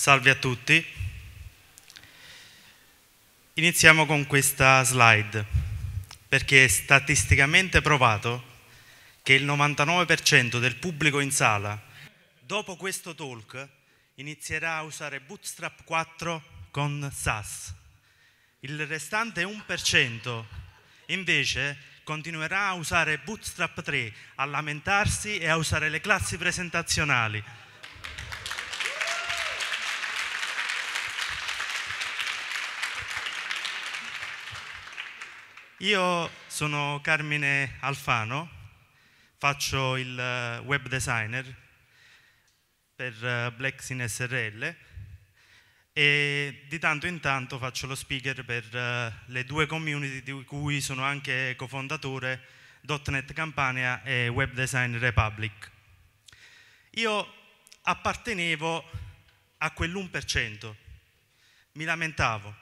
Salve a tutti. Iniziamo con questa slide, perché è statisticamente provato che il 99% del pubblico in sala, dopo questo talk, inizierà a usare Bootstrap 4 con SAS. Il restante 1% invece continuerà a usare Bootstrap 3, a lamentarsi e a usare le classi presentazionali. Io sono Carmine Alfano, faccio il eh, web designer per eh, Blexin SRL e di tanto in tanto faccio lo speaker per eh, le due community di cui sono anche cofondatore, .NET Campania e Web Design Republic. Io appartenevo a quell'1%, mi lamentavo,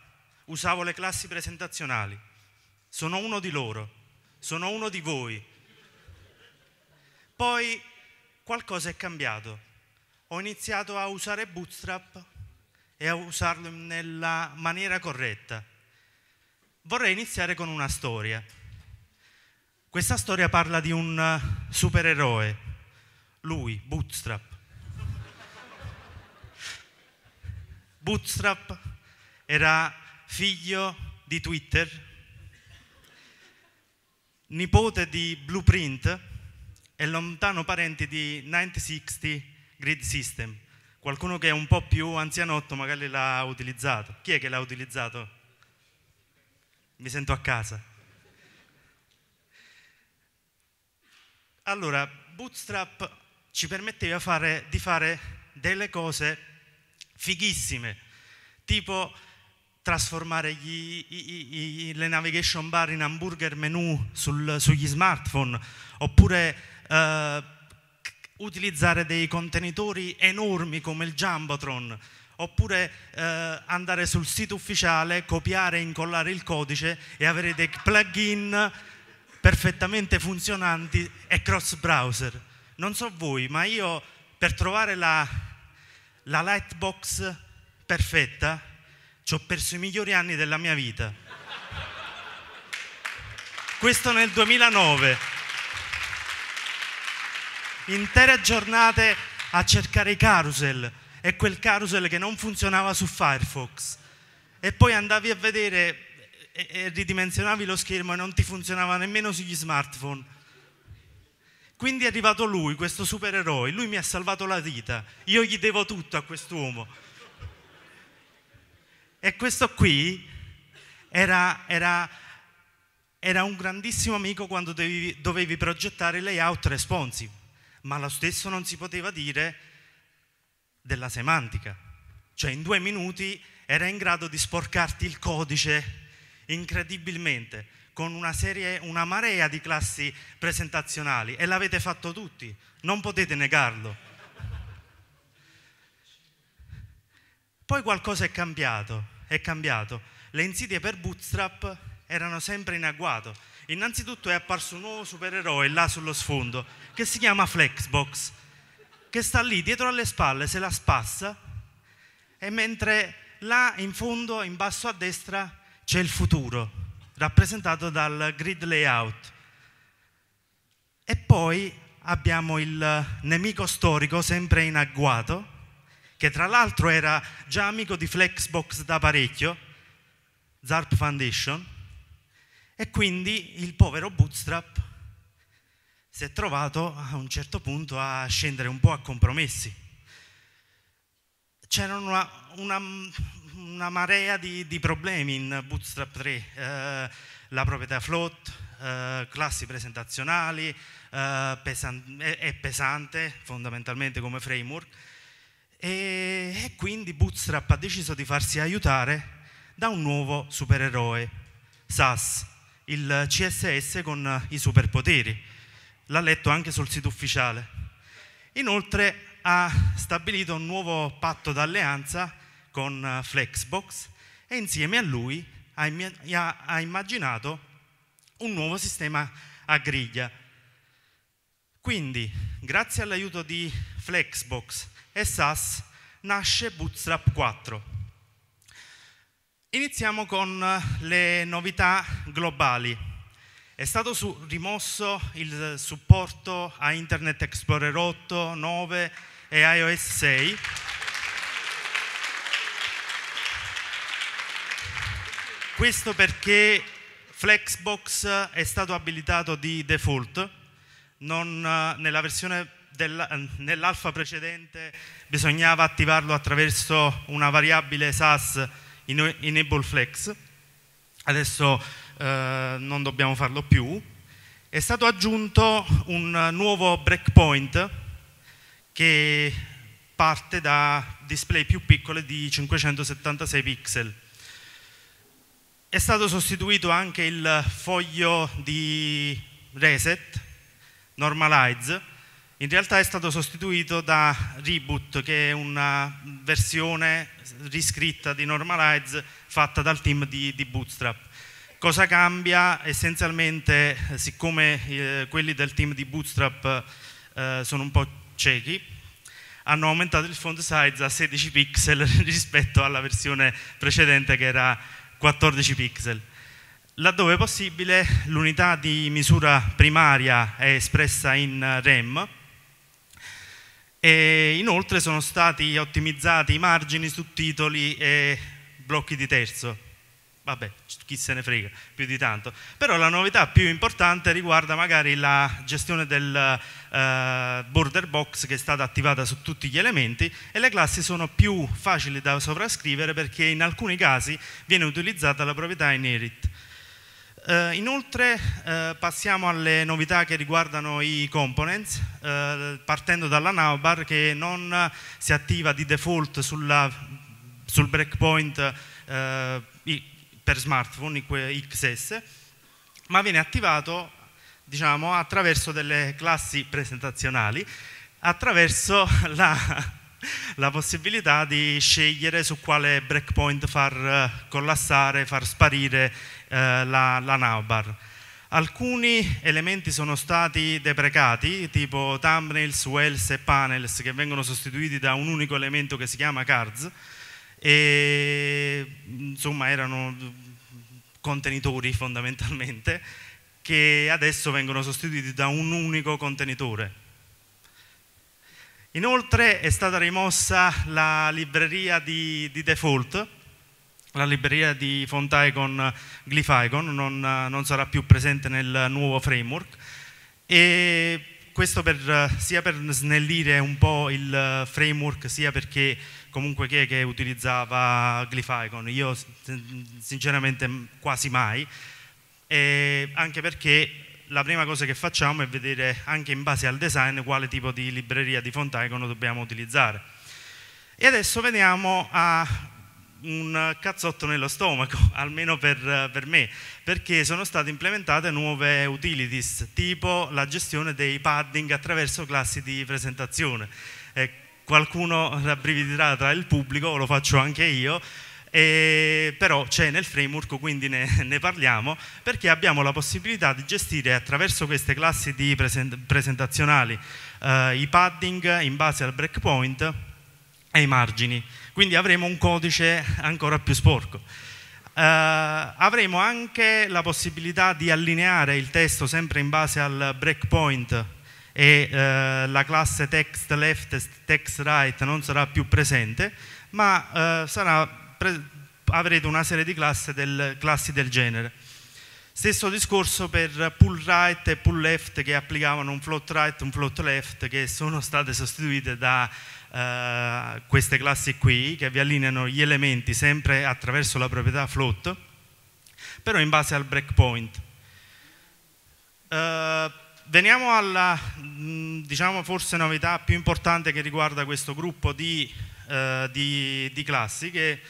usavo le classi presentazionali, sono uno di loro, sono uno di voi. Poi qualcosa è cambiato. Ho iniziato a usare Bootstrap e a usarlo nella maniera corretta. Vorrei iniziare con una storia. Questa storia parla di un eh, supereroe, lui, Bootstrap. Bootstrap era figlio di Twitter nipote di Blueprint e lontano parente di 960 Grid System. Qualcuno che è un po' più anzianotto magari l'ha utilizzato. Chi è che l'ha utilizzato? Mi sento a casa. Allora, Bootstrap ci permetteva fare, di fare delle cose fighissime, tipo trasformare gli, i, i, le navigation bar in hamburger menu sul, sugli smartphone, oppure eh, utilizzare dei contenitori enormi come il Jumbotron, oppure eh, andare sul sito ufficiale, copiare e incollare il codice e avere dei plugin perfettamente funzionanti e cross browser. Non so voi, ma io per trovare la, la lightbox perfetta ci ho perso i migliori anni della mia vita. Questo nel 2009. Intere giornate a cercare i carousel e quel carousel che non funzionava su Firefox. E poi andavi a vedere e, ridimensionavi lo schermo e non ti funzionava nemmeno sugli smartphone. Quindi è arrivato lui, questo supereroe, lui mi ha salvato la vita, io gli devo tutto a quest'uomo. E questo qui era, era, era un grandissimo amico quando dovevi, dovevi progettare layout responsive, ma lo stesso non si poteva dire della semantica. Cioè in due minuti era in grado di sporcarti il codice incredibilmente con una, serie, una marea di classi presentazionali e l'avete fatto tutti, non potete negarlo. Poi qualcosa è cambiato, è cambiato. Le insidie per Bootstrap erano sempre in agguato. Innanzitutto è apparso un nuovo supereroe là sullo sfondo che si chiama Flexbox, che sta lì dietro alle spalle, se la spassa, e mentre là in fondo, in basso a destra, c'è il futuro, rappresentato dal grid layout. E poi abbiamo il nemico storico sempre in agguato, che tra l'altro era già amico di Flexbox da parecchio, Zarp Foundation, e quindi il povero Bootstrap si è trovato a un certo punto a scendere un po' a compromessi. C'era una, una, una, marea di, di, problemi in Bootstrap 3, eh, la proprietà float, eh, classi presentazionali, eh, pesan è, è pesante fondamentalmente come framework, e, e quindi Bootstrap ha deciso di farsi aiutare da un nuovo supereroe, SAS, il CSS con i superpoteri. L'ha letto anche sul sito ufficiale. Inoltre ha stabilito un nuovo patto d'alleanza con eh, Flexbox e insieme a lui ha, immaginato un nuovo sistema a griglia. Quindi, grazie all'aiuto di Flexbox e SAS nasce Bootstrap 4. Iniziamo con le novità globali. È stato rimosso il supporto a Internet Explorer 8, 9 e iOS 6. Questo perché Flexbox è stato abilitato di default, non, eh, nella versione Mm, nell'alfa precedente bisognava attivarlo attraverso una variabile SAS enable flex, adesso eh, non dobbiamo farlo più, è stato aggiunto un nuovo breakpoint che parte da display più piccole di 576 pixel. È stato sostituito anche il foglio di reset, normalize, in realtà è stato sostituito da Reboot, che è una versione riscritta di Normalize fatta dal team di, di Bootstrap. Cosa cambia? Essenzialmente, siccome eh, quelli del team di Bootstrap eh, sono un po' ciechi, hanno aumentato il font size a 16 pixel rispetto alla versione precedente che era 14 pixel. Laddove possibile l'unità di misura primaria è espressa in eh, REM, e inoltre sono stati ottimizzati i margini su e blocchi di terzo. Vabbè, chi se ne frega più di tanto. Però la novità più importante riguarda magari la gestione del eh, border box che è stata attivata su tutti gli elementi e le classi sono più facili da sovrascrivere perché in alcuni casi viene utilizzata la proprietà inherit Uh, inoltre uh, passiamo alle novità che riguardano i components, uh, partendo dalla navbar che non si attiva di default sulla, sul breakpoint i, per smartphone XS, ma viene attivato diciamo, attraverso delle classi presentazionali, attraverso la, la possibilità di scegliere su quale breakpoint far collassare, far sparire eh, la, la Naubar. Alcuni elementi sono stati deprecati, tipo thumbnails, wells e panels, che vengono sostituiti da un unico elemento che si chiama cards, e insomma erano contenitori fondamentalmente, che adesso vengono sostituiti da un unico contenitore. Inoltre è stata rimossa la libreria di, di default, la libreria di Fontaine con Glyphicon non, non, sarà più presente nel nuovo framework e questo per, sia per snellire un po' il framework sia perché comunque chi è che utilizzava Glyphicon? Io sinceramente quasi mai e anche perché la prima cosa che facciamo è vedere anche in base al design quale tipo di libreria di Fontaine dobbiamo utilizzare. E adesso veniamo a un cazzotto nello stomaco, almeno per, per, me, perché sono state implementate nuove utilities, tipo la gestione dei padding attraverso classi di presentazione. Eh, qualcuno rabbrividirà tra il pubblico, lo faccio anche io, eh, però c'è nel framework, quindi ne, ne, parliamo, perché abbiamo la possibilità di gestire attraverso queste classi present presentazionali eh, i padding in base al breakpoint ai margini, quindi avremo un codice ancora più sporco. Uh, avremo anche la possibilità di allineare il testo sempre in base al breakpoint e uh, la classe text left e text right non sarà più presente, ma uh, pre avrete una serie di del, classi del genere. Stesso discorso per pull right e pull left che applicavano un float right e un float left che sono state sostituite da eh, queste classi qui che vi allineano gli elementi sempre attraverso la proprietà float, però in base al breakpoint. Eh, veniamo alla, mm, diciamo, forse novità più importante che riguarda questo gruppo di, eh, di, di classi, che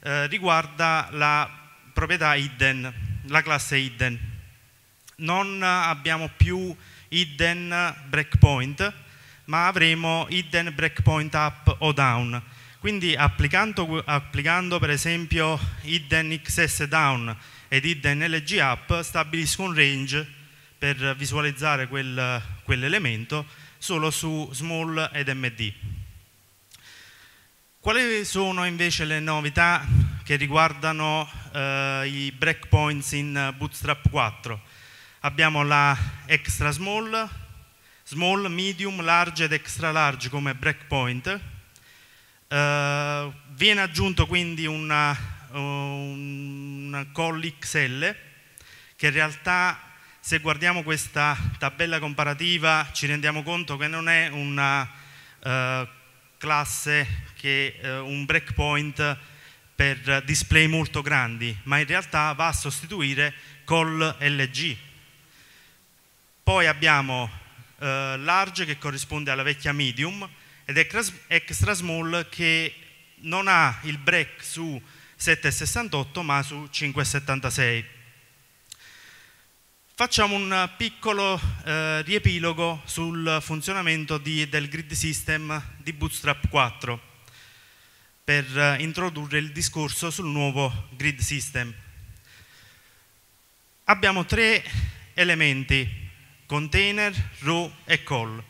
eh, riguarda la proprietà hidden, la classe hidden. Non abbiamo più hidden breakpoint, ma avremo hidden breakpoint up o down. Quindi applicando, applicando per esempio hidden XS down ed hidden LG up stabilisco un range per visualizzare quel, quell'elemento solo su small ed MD. Quali sono invece le novità che riguardano eh, i breakpoints in Bootstrap 4? Abbiamo la extra small, small, medium, large ed extra large come breakpoint. Uh, viene aggiunto quindi una, una call XL che in realtà se guardiamo questa tabella comparativa ci rendiamo conto che non è una uh, classe che uh, un breakpoint per display molto grandi, ma in realtà va a sostituire call LG. Poi abbiamo eh, large che corrisponde alla vecchia medium ed extra, extra small che non ha il break su 7,68 ma su 5,76. Facciamo un piccolo eh, riepilogo sul funzionamento di, del grid system di Bootstrap 4 per eh, introdurre il discorso sul nuovo grid system. Abbiamo tre elementi container, row e call.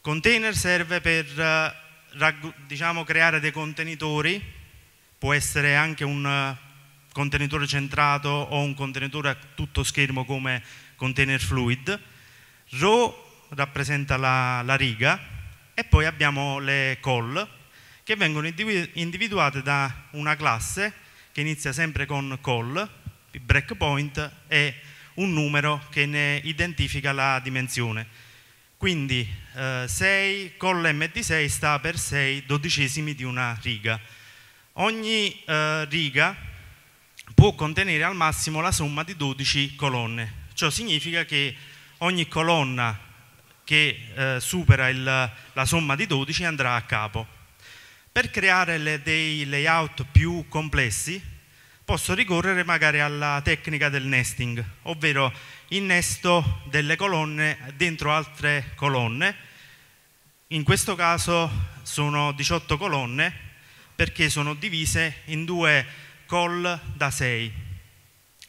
Container serve per eh, diciamo, creare dei contenitori, può essere anche un eh, contenitore centrato o un contenitore a tutto schermo come container fluid. Row rappresenta la, la riga e poi abbiamo le call che vengono individuate da una classe che inizia sempre con call, breakpoint e un numero che ne identifica la dimensione. Quindi eh, 6 con l'M di 6 sta per 6 dodicesimi di una riga. Ogni eh, riga può contenere al massimo la somma di 12 colonne. Ciò significa che ogni colonna che eh, supera il, la somma di 12 andrà a capo. Per creare le, dei layout più complessi posso ricorrere magari alla tecnica del nesting, ovvero innesto delle colonne dentro altre colonne. In questo caso sono 18 colonne perché sono divise in due call da 6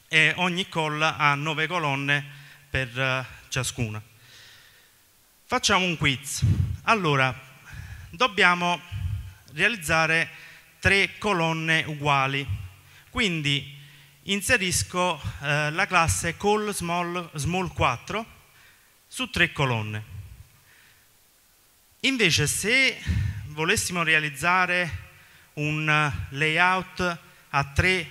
e ogni call ha 9 colonne per eh, ciascuna. Facciamo un quiz. Allora, dobbiamo realizzare tre colonne uguali quindi inserisco eh, la classe call small, small 4 su tre colonne. Invece se volessimo realizzare un layout a tre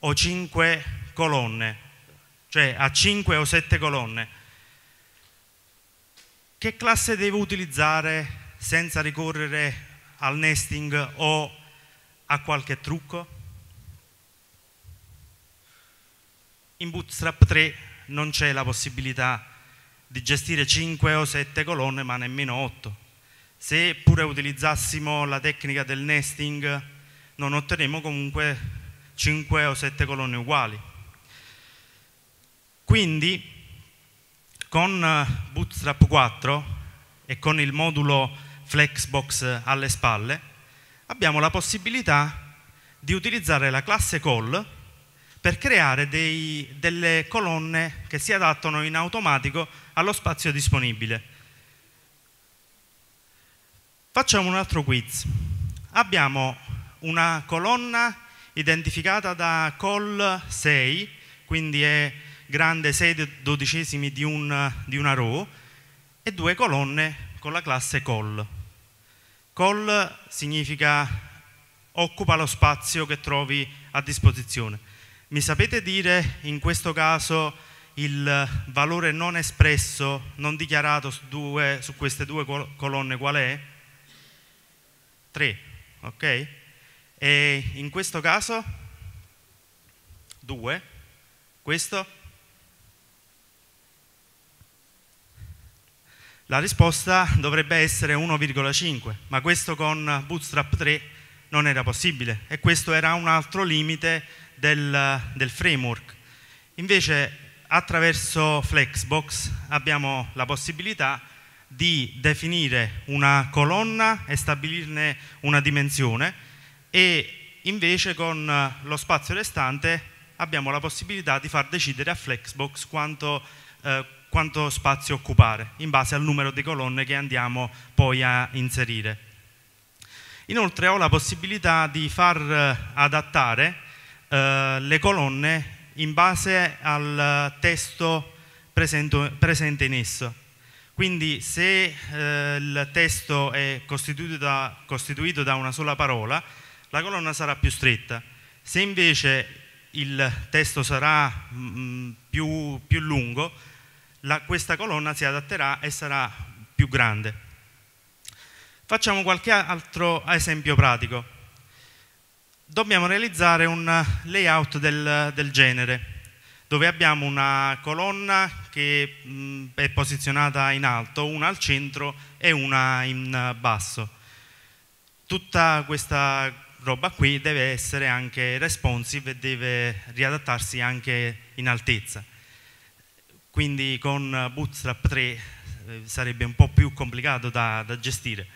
o cinque colonne, cioè a cinque o sette colonne, che classe devo utilizzare senza ricorrere al nesting o a qualche trucco? In Bootstrap 3 non c'è la possibilità di gestire 5 o 7 colonne ma nemmeno 8. Se pure utilizzassimo la tecnica del nesting non otterremo comunque 5 o 7 colonne uguali. Quindi con Bootstrap 4 e con il modulo Flexbox alle spalle abbiamo la possibilità di utilizzare la classe call per creare dei, delle colonne che si adattano in automatico allo spazio disponibile. Facciamo un altro quiz. Abbiamo una colonna identificata da col 6, quindi è grande 6 dodicesimi di, un, di una row, e due colonne con la classe col. Col significa occupa lo spazio che trovi a disposizione. Mi sapete dire in questo caso il valore non espresso, non dichiarato su, due, su queste due colonne qual è? 3, ok? E in questo caso 2, questo? La risposta dovrebbe essere 1,5, ma questo con Bootstrap 3 non era possibile e questo era un altro limite del, del framework. Invece attraverso Flexbox abbiamo la possibilità di definire una colonna e stabilirne una dimensione e invece con lo spazio restante abbiamo la possibilità di far decidere a Flexbox quanto, eh, quanto spazio occupare in base al numero di colonne che andiamo poi a inserire. Inoltre ho la possibilità di far eh, adattare eh, le colonne in base al testo presento, presente in esso. Quindi se eh, il testo è costituito da, costituito da una sola parola, la colonna sarà più stretta. Se invece il testo sarà mh, mm, più, più, lungo, la, questa colonna si adatterà e sarà più grande. Facciamo qualche altro esempio pratico dobbiamo realizzare un layout del, del genere dove abbiamo una colonna che mh, è posizionata in alto, una al centro e una in basso. Tutta questa roba qui deve essere anche responsive e deve riadattarsi anche in altezza. Quindi con Bootstrap 3 eh, sarebbe un po' più complicato da, da gestire.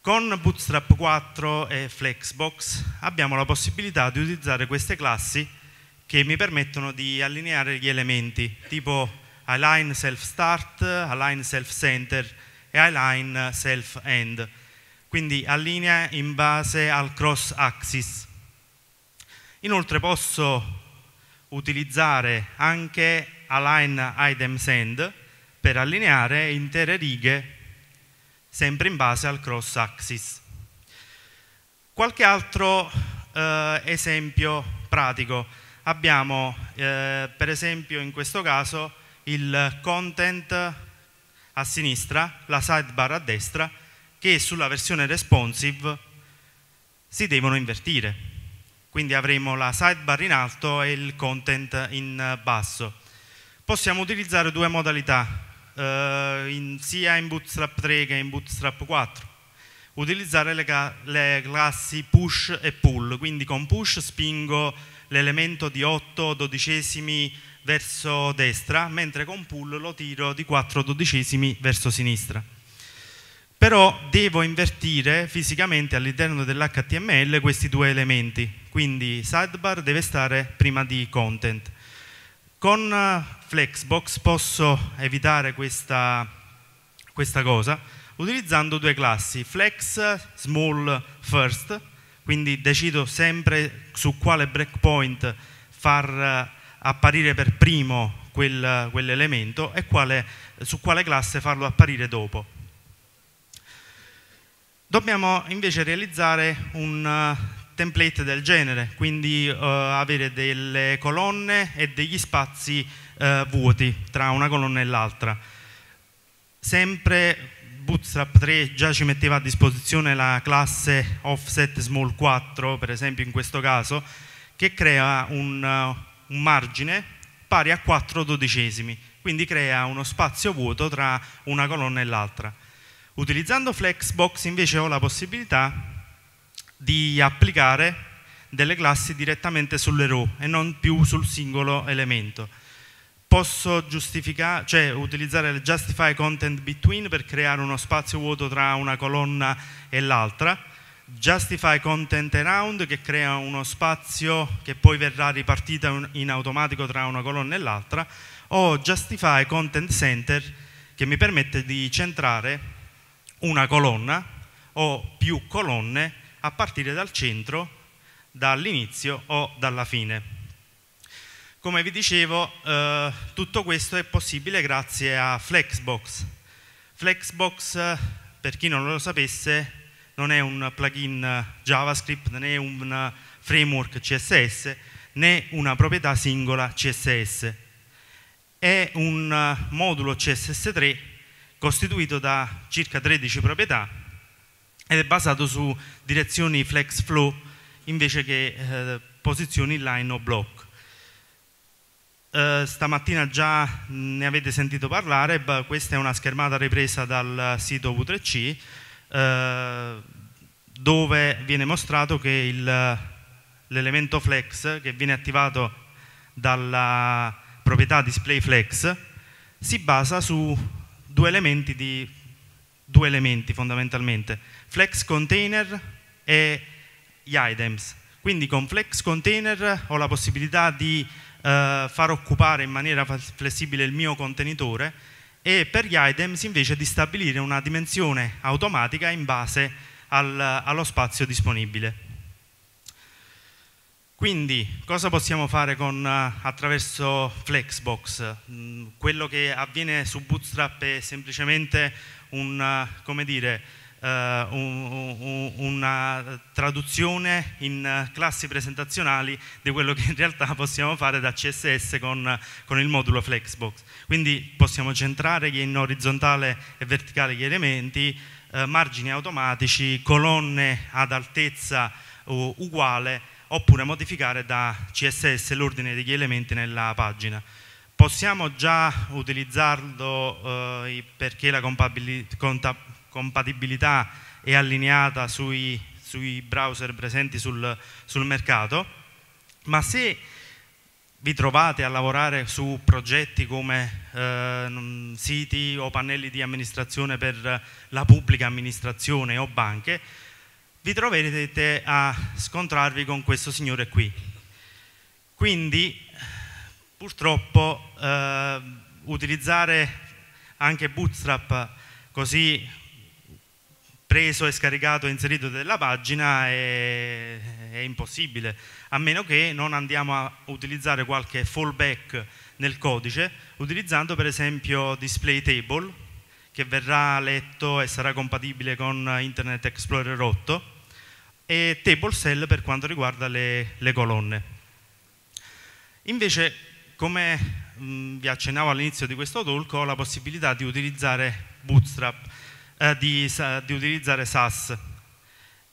Con Bootstrap 4 e Flexbox abbiamo la possibilità di utilizzare queste classi che mi permettono di allineare gli elementi, tipo align self start, align self center e align self end. Quindi allinea in base al cross axis. Inoltre posso utilizzare anche align item send per allineare intere righe sempre in base al cross axis. Qualche altro eh, esempio pratico. Abbiamo eh, per esempio in questo caso il content a sinistra, la sidebar a destra, che sulla versione responsive si devono invertire. Quindi avremo la sidebar in alto e il content in basso. Possiamo utilizzare due modalità, eh, in, sia in Bootstrap 3 che in Bootstrap 4. Utilizzare le, le classi push e pull, quindi con push spingo l'elemento di 8 dodicesimi verso destra, mentre con pull lo tiro di 4 dodicesimi verso sinistra. Però devo invertire fisicamente all'interno dell'HTML questi due elementi, quindi sidebar deve stare prima di content con eh, Flexbox posso evitare questa, questa cosa utilizzando due classi, flex small first, quindi decido sempre su quale breakpoint far eh, apparire per primo quel, quell'elemento e quale, su quale classe farlo apparire dopo. Dobbiamo invece realizzare un eh, template del genere, quindi uh, avere delle colonne e degli spazi uh, vuoti tra una colonna e l'altra. Sempre Bootstrap 3 già ci metteva a disposizione la classe offset small 4, per esempio in questo caso, che crea un, uh, un margine pari a 4 dodicesimi, quindi crea uno spazio vuoto tra una colonna e l'altra. Utilizzando Flexbox invece ho la possibilità di applicare delle classi direttamente sulle row e non più sul singolo elemento. Posso cioè utilizzare il justify content between per creare uno spazio vuoto tra una colonna e l'altra, justify content around che crea uno spazio che poi verrà ripartito in automatico tra una colonna e l'altra, o justify content center che mi permette di centrare una colonna o più colonne a partire dal centro, dall'inizio o dalla fine. Come vi dicevo, eh, tutto questo è possibile grazie a Flexbox. Flexbox, eh, per chi non lo sapesse, non è un plugin JavaScript, né un framework CSS, né una proprietà singola CSS. È un eh, modulo CSS3 costituito da circa 13 proprietà ed è basato su direzioni flex flow invece che eh, posizioni line o block. Eh, stamattina già ne avete sentito parlare, questa è una schermata ripresa dal sito V3C eh, dove viene mostrato che l'elemento flex che viene attivato dalla proprietà display flex si basa su due elementi di due elementi fondamentalmente, flex container e gli items. Quindi con flex container ho la possibilità di eh, far occupare in maniera flessibile il mio contenitore e per gli items invece di stabilire una dimensione automatica in base al, allo spazio disponibile. Quindi cosa possiamo fare con, eh, attraverso Flexbox? Mm, quello che avviene su Bootstrap è semplicemente un, come dire, eh, una traduzione in classi presentazionali di quello che in realtà possiamo fare da CSS con, con, il modulo Flexbox. Quindi possiamo centrare in orizzontale e verticale gli elementi, eh, margini automatici, colonne ad altezza uh, uguale oppure modificare da CSS l'ordine degli elementi nella pagina possiamo già utilizzarlo eh, perché la compatibilità è allineata sui, sui browser presenti sul, sul, mercato, ma se vi trovate a lavorare su progetti come eh, siti o pannelli di amministrazione per la pubblica amministrazione o banche, vi troverete a scontrarvi con questo signore qui. Quindi Purtroppo eh, utilizzare anche Bootstrap così preso e scaricato e inserito della pagina è, è, impossibile, a meno che non andiamo a utilizzare qualche fallback nel codice, utilizzando per esempio display table, che verrà letto e sarà compatibile con Internet Explorer 8, e table cell per quanto riguarda le, le colonne. Invece come mh, mm, vi accennavo all'inizio di questo talk, ho la possibilità di utilizzare Bootstrap, eh, di, di utilizzare SAS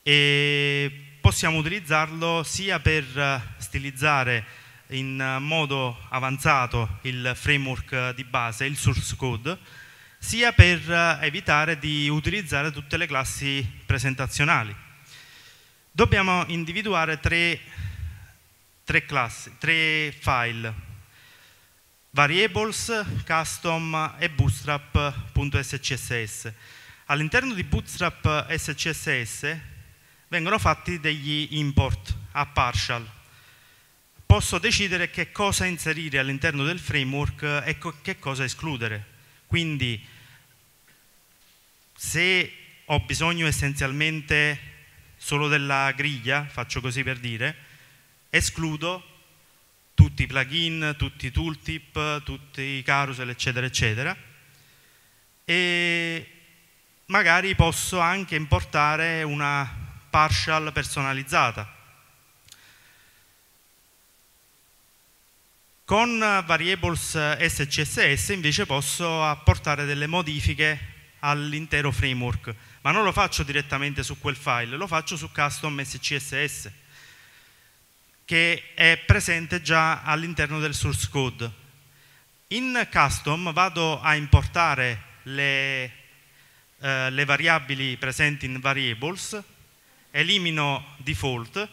e possiamo utilizzarlo sia per eh, stilizzare in eh, modo avanzato il framework eh, di base, il source code, sia per evitare di utilizzare tutte le classi presentazionali. Dobbiamo individuare tre, tre, classi, tre file variables, custom e bootstrap.scss. All'interno di bootstrap SCSS vengono fatti degli import a partial. Posso decidere che cosa inserire all'interno del framework e che cosa escludere. Quindi se ho bisogno essenzialmente solo della griglia, faccio così per dire, escludo tutti i plugin, tutti i tooltip, tutti i carousel, eccetera, eccetera. E magari posso anche importare una partial personalizzata. Con variables SCSS invece posso apportare delle modifiche all'intero framework, ma non lo faccio direttamente su quel file, lo faccio su custom SCSS che è presente già all'interno del source code. In custom vado a importare le, eh, le variabili presenti in variables, elimino default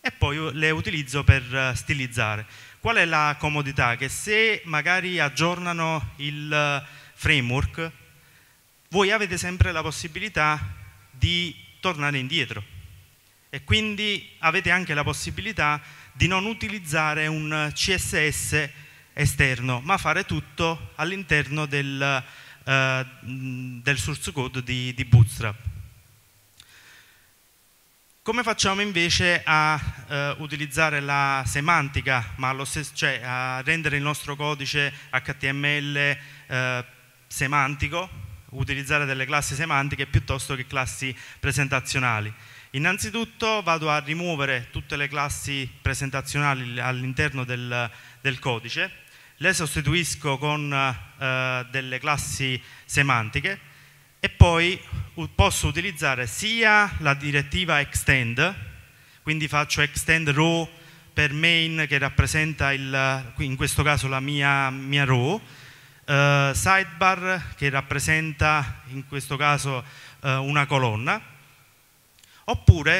e poi le utilizzo per eh, stilizzare. Qual è la comodità? Che se magari aggiornano il eh, framework, voi avete sempre la possibilità di tornare indietro e quindi avete anche la possibilità di non utilizzare un CSS esterno, ma fare tutto all'interno del, eh, del, source code di, di, Bootstrap. Come facciamo invece a eh, utilizzare la semantica, stesso, cioè a rendere il nostro codice HTML eh, semantico, utilizzare delle classi semantiche piuttosto che classi presentazionali? Innanzitutto vado a rimuovere tutte le classi presentazionali all'interno del, del, codice, le sostituisco con eh, delle classi semantiche e poi posso utilizzare sia la direttiva extend, quindi faccio extend row per main che rappresenta il, in questo caso la mia, mia row, eh, sidebar che rappresenta in questo caso eh, una colonna, oppure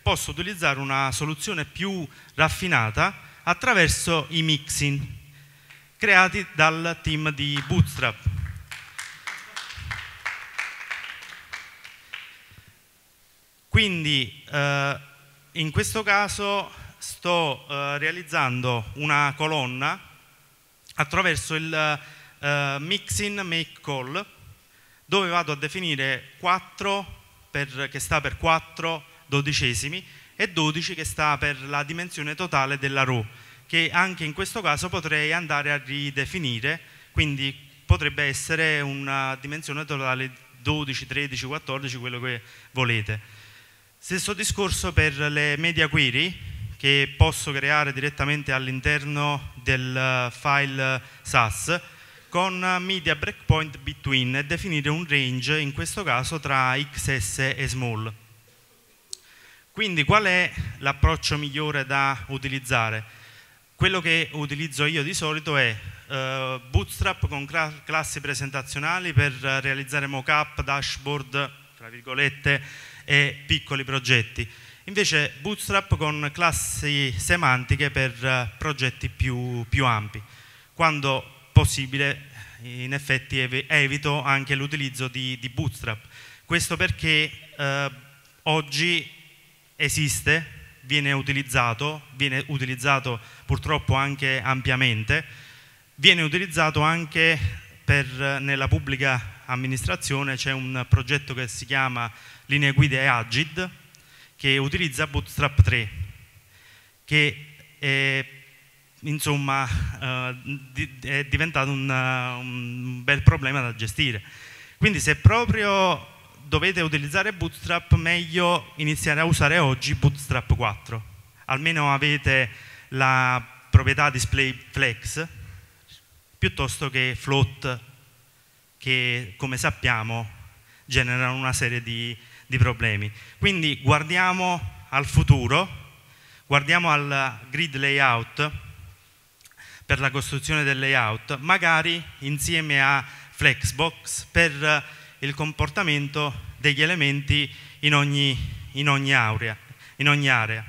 posso utilizzare una soluzione più raffinata attraverso i mixing creati dal team di Bootstrap. Quindi eh, in questo caso sto eh, realizzando una colonna attraverso il eh, mixing make call dove vado a definire quattro per, che sta per 4 dodicesimi e 12 che sta per la dimensione totale della row, che anche in questo caso potrei andare a ridefinire, quindi potrebbe essere una dimensione totale 12, 13, 14, quello che volete. Stesso discorso per le media query, che posso creare direttamente all'interno del file SAS con media breakpoint between e definire un range, in questo caso, tra XS e small. Quindi qual è l'approccio migliore da utilizzare? Quello che utilizzo io di solito è eh, Bootstrap con classi presentazionali per realizzare mockup, dashboard, tra virgolette, e piccoli progetti. Invece Bootstrap con classi semantiche per eh, progetti più, più ampi. Quando possibile in effetti evito anche l'utilizzo di, di, Bootstrap. Questo perché eh, oggi esiste, viene utilizzato, viene utilizzato purtroppo anche ampiamente, viene utilizzato anche per, nella pubblica amministrazione, c'è un progetto che si chiama Linee guide Agid che utilizza Bootstrap 3, che è insomma eh, è diventato un, eh, un, bel problema da gestire. Quindi se proprio dovete utilizzare Bootstrap, meglio iniziare a usare oggi Bootstrap 4. Almeno avete la proprietà display flex piuttosto che float che come sappiamo generano una serie di, di problemi. Quindi guardiamo al futuro, guardiamo al grid layout per la costruzione del layout, magari insieme a Flexbox per eh, il comportamento degli elementi in ogni, in ogni, aurea, in ogni area.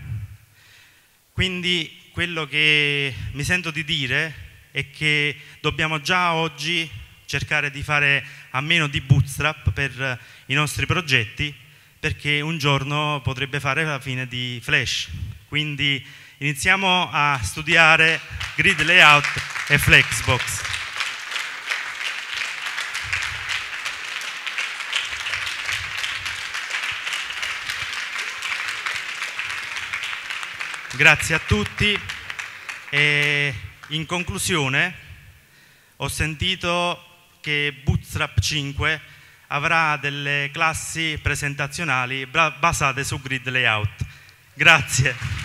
Quindi quello che mi sento di dire è che dobbiamo già oggi cercare di fare a meno di bootstrap per eh, i nostri progetti perché un giorno potrebbe fare la fine di Flash. Quindi iniziamo a studiare grid layout e flexbox. Grazie a tutti e in conclusione ho sentito che Bootstrap 5 avrà delle classi presentazionali basate su grid layout. Grazie.